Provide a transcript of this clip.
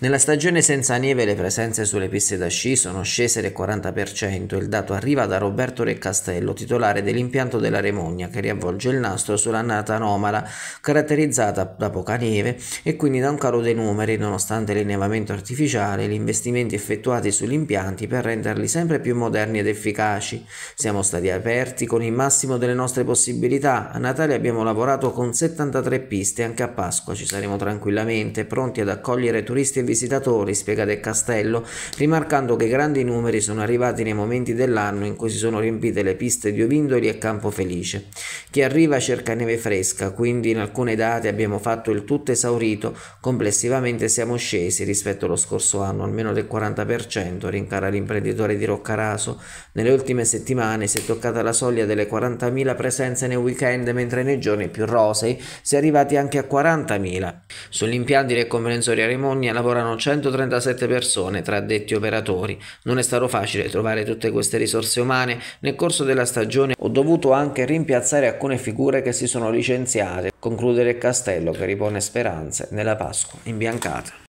Nella stagione senza neve le presenze sulle piste da sci sono scese del 40%, il dato arriva da Roberto Re Castello, titolare dell'impianto della Remogna, che riavvolge il nastro sull'annata anomala, caratterizzata da poca neve e quindi da un calo dei numeri, nonostante l'innevamento artificiale e gli investimenti effettuati sugli impianti per renderli sempre più moderni ed efficaci. Siamo stati aperti con il massimo delle nostre possibilità, a Natale abbiamo lavorato con 73 piste, anche a Pasqua ci saremo tranquillamente, pronti ad accogliere turisti e visitatori, spiega Del Castello, rimarcando che grandi numeri sono arrivati nei momenti dell'anno in cui si sono riempite le piste di Ovindoli e Campo Felice. Chi arriva cerca neve fresca, quindi in alcune date abbiamo fatto il tutto esaurito, complessivamente siamo scesi rispetto allo scorso anno almeno del 40%, rincara l'imprenditore di Roccaraso. Nelle ultime settimane si è toccata la soglia delle 40.000 presenze nei weekend, mentre nei giorni più rosei si è arrivati anche a 40.000. Sull'impianto di Recomprensoria Remogna lavora lavorano 137 persone tra detti operatori. Non è stato facile trovare tutte queste risorse umane. Nel corso della stagione ho dovuto anche rimpiazzare alcune figure che si sono licenziate, concludere il castello che ripone speranze nella Pasqua imbiancata.